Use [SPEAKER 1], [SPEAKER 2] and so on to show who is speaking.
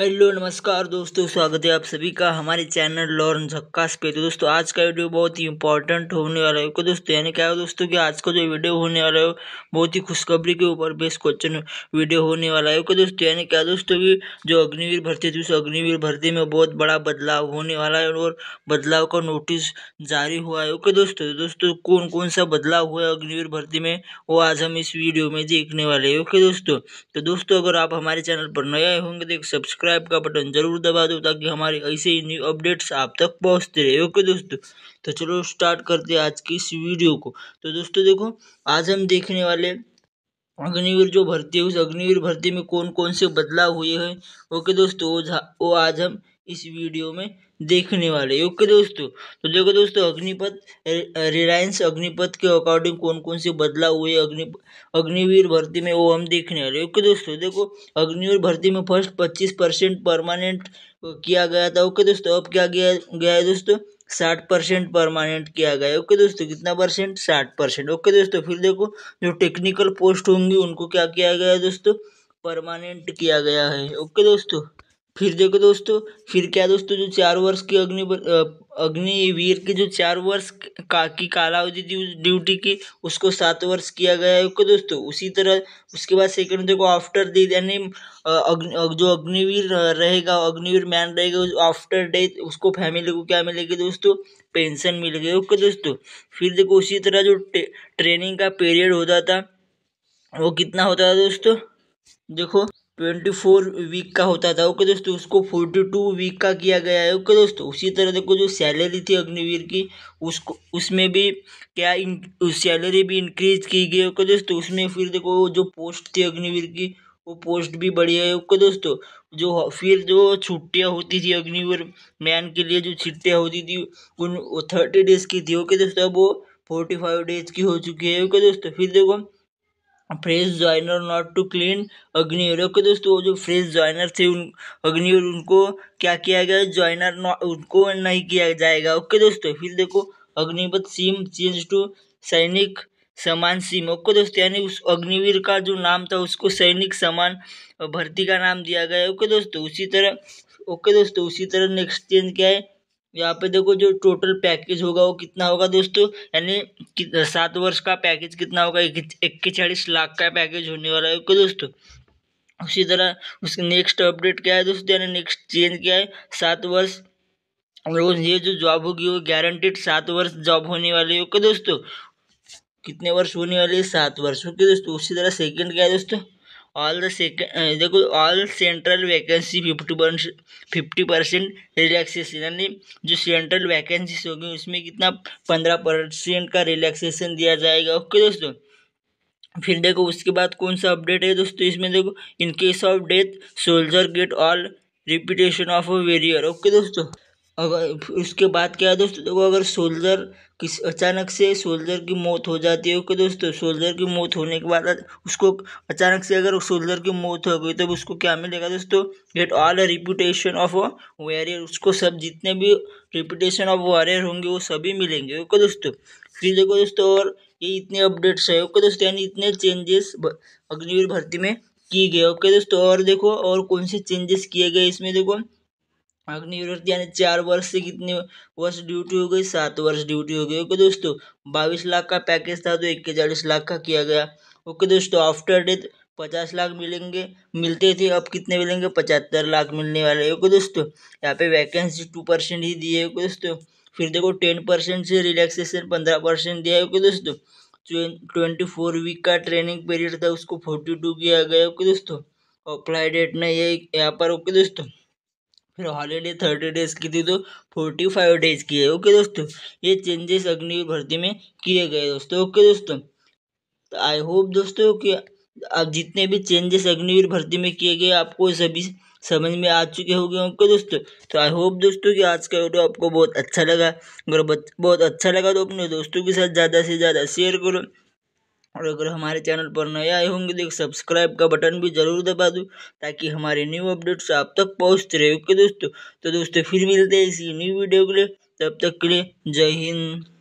[SPEAKER 1] hello नमस्कार दोस्तों स्वागत है आप सभी का हमारे चैनल लॉर्न झक्कास पे तो दोस्तों आज का वीडियो बहुत ही इंपॉर्टेंट होने वाला है दोस्तों यानी क्या है दोस्तों कि आज का जो वीडियो होने वाला है बहुत ही खुशखबरी के ऊपर बेस क्वेश्चन वीडियो होने वाला है दोस्तों यानी क्या दोस्तों की जो अग्निवीर भर्ती थी तो उस अग्निवीर भर्ती में बहुत बड़ा बदलाव होने वाला है और बदलाव का नोटिस जारी हुआ है ओके दोस्तों तो दोस्तों कौन कौन सा बदलाव हुआ है अग्निवीर भर्ती में वो आज हम इस वीडियो में देखने वाले हैं ओके दोस्तों तो दोस्तों अगर आप हमारे चैनल पर नए होंगे तो एक सब्सक्राइब सब्सक्राइब का बटन जरूर दबा दो ताकि हमारी ऐसे ही न्यू अपडेट्स आप तक पहुंचते रहे ओके दोस्तों तो चलो स्टार्ट करते हैं आज की इस वीडियो को तो दोस्तों देखो आज हम देखने वाले अग्निवीर जो भर्ती है उस अग्निवीर भर्ती में कौन कौन से बदलाव हुए हैं ओके दोस्तों वो आज हम इस वीडियो में देखने वाले ओके दोस्तों तो देखो दोस्तों अग्निपथ रिलायंस अग्निपथ के अकॉर्डिंग कौन कौन से बदलाव हुए अग्नि अग्निवीर भर्ती में वो हम देखने वाले ओके दोस्तों देखो अग्निवीर भर्ती में फर्स्ट पच्चीस परसेंट परमानेंट किया गया था ओके दोस्तों अब क्या गया गया है दोस्तों साठ परसेंट परमानेंट किया गया है ओके दोस्तों कितना परसेंट साठ परसेंट ओके दोस्तों फिर देखो जो टेक्निकल पोस्ट होंगी उनको क्या किया गया है दोस्तों परमानेंट किया गया है ओके दोस्तों फिर देखो दोस्तों फिर क्या दोस्तों जो चार वर्ष की अग्नि अग्निवीर के जो चार वर्ष का की कालावधि ड्यूटी की उसको सात वर्ष किया गया है ओके दोस्तों उसी तरह उसके बाद सेकंड देखो आफ्टर डेथ यानी जो अग्निवीर रहेगा अग्निवीर मैन रहेगा आफ्टर डेथ उसको फैमिली को क्या मिलेगी दोस्तों पेंशन मिलेगी ओके दोस्तों फिर देखो उसी तरह जो ट्रेनिंग का पीरियड होता था वो कितना होता था दोस्तों देखो ट्वेंटी फोर वीक का होता था ओके दोस्तों उसको फोर्टी टू वीक का किया गया है ओके दोस्तों उसी तरह देखो जो सैलरी थी अग्निवीर की उसको उसमें भी क्या सैलरी भी इंक्रीज की गई ओके दोस्तों उसमें फिर देखो जो पोस्ट थी अग्निवीर की वो पोस्ट भी बढ़ी है ओके दोस्तों जो फिर जो छुट्टियाँ होती थी अग्निवीर मैन के लिए जो छुट्टियाँ होती थी उन थर्टी डेज की थी ओके दोस्तों अब वो फोर्टी फाइव डेज की हो चुकी है ओके दोस्तों फिर देखो fresh joiner not to clean Agniveer okay दोस्तों वो जो फ्रेश ज्वाइनर थे उन अग्निवीर उनको क्या किया गया ज्वाइनर उनको नहीं किया जाएगा ओके दोस्तों फिर देखो अग्निपथ सिम चेंज टू सैनिक समान सिम ओके दोस्तों यानी उस अग्निवीर का जो नाम था उसको सैनिक समान भर्ती का नाम दिया गया ओके दोस्तों उसी तरह ओके दोस्तों उसी तरह नेक्स्ट चेंज क्या है यहाँ पे देखो जो टोटल पैकेज होगा वो कितना होगा दोस्तों यानी कि सात वर्ष का पैकेज कितना होगा इक्कीस लाख का पैकेज होने वाला है ओके दोस्तों उसी तरह उसके नेक्स्ट अपडेट क्या है दोस्तों यानी नेक्स्ट चेंज क्या है सात वर्ष और ये जो जॉब होगी वो गारंटेड सात वर्ष जॉब होने वाली है ओके दोस्तों कितने वर्ष होने वाली है सात वर्ष ओके दोस्तों उसी तरह सेकेंड क्या है दोस्तों ऑल द सेकेंड देखो all central vacancy fifty fifty percent relaxation यानी जो सेंट्रल वैकेंसीज होगी उसमें कितना पंद्रह परसेंट का रिलैक्सेशन दिया जाएगा ओके दोस्तों फिर देखो उसके बाद कौन सा अपडेट है दोस्तों इसमें देखो in case of death soldier get all repetition of a warrior okay दोस्तों अगर उसके बाद क्या है दोस्तों देखो अगर सोल्जर किस अचानक से सोल्जर की मौत हो जाती है ओके दोस्तों सोल्जर की मौत होने के बाद उसको अचानक से अगर सोल्जर की मौत हो गई तब उसको क्या मिलेगा दोस्तों get all a reputation of a warrior उसको सब जितने भी रिप्यूटेशन ऑफ वॉरियर होंगे वो सभी मिलेंगे ओके दोस्तों फिर देखो दोस्तों और ये इतने अपडेट्स है ओके दोस्तों यानी इतने चेंजेस अग्निवीर भर्ती में किए गए ओके दोस्तों और देखो और कौन से चेंजेस किए गए इसमें देखो अग्नि यानी चार वर्ष से कितने वर्ष ड्यूटी हो गई सात वर्ष ड्यूटी हो गई ओके दोस्तों बाईस लाख का पैकेज था तो चालीस लाख का किया गया ओके दोस्तों आफ्टर डेथ पचास लाख मिलेंगे मिलते थे अब कितने मिलेंगे पचहत्तर लाख मिलने वाले हैं ओके दोस्तों यहाँ पे वैकेंसी टू परसेंट ही दी है ओके दोस्तों फिर देखो टेन परसेंट से रिलैक्सेशन पंद्रह परसेंट दिया है ओके दोस्तों ट्वेंटी फोर वीक का ट्रेनिंग पीरियड था उसको फोर्टी टू किया गया ओके दोस्तों अप्लाई डेट नहीं है यहाँ पर ओके दोस्तों फिर हॉलीडे थर्टी डेज की थी तो फोर्टी फाइव डेज की है ओके दोस्तों ये चेंजेस अग्नि भर्ती में किए गए दोस्तों ओके दोस्तों तो आई होप दोस्तों कि अब जितने भी चेंजेस अग्निवीर भर्ती में किए गए आपको सभी समझ में आ चुके होंगे ओके दोस्तों तो आई होप दोस्तों कि आज का वीडियो आपको बहुत अच्छा लगा अगर बहुत अच्छा लगा तो अपने दोस्तों के साथ ज़्यादा से ज़्यादा शेयर करो और अगर हमारे चैनल पर नए आए होंगे तो सब्सक्राइब का बटन भी जरूर दबा दूँ ताकि हमारे न्यू अपडेट्स आप तक पहुँचते रहे ओके दोस्तों तो दोस्तों फिर मिलते हैं इसी न्यू वीडियो के लिए तब तक के लिए जय हिंद